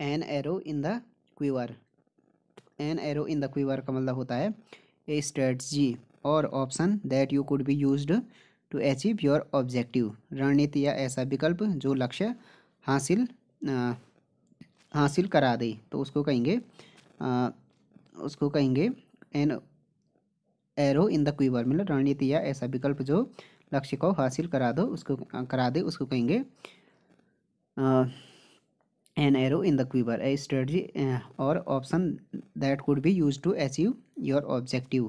N arrow in the quiver an arrow in the quiver का मतलब होता है ए स्ट्रेटजी और option that you could be used to achieve your objective रणनीति या ऐसा विकल्प जो लक्ष्य हासिल आ, हासिल करा दे तो उसको कहेंगे आ, उसको कहेंगे an arrow in the quiver मतलब रणनीति या ऐसा विकल्प जो लक्ष्य को हासिल करा दो उसको करा दे उसको कहेंगे आ, an arrow in the quiver a strategy uh, or option that could be used to achieve your objective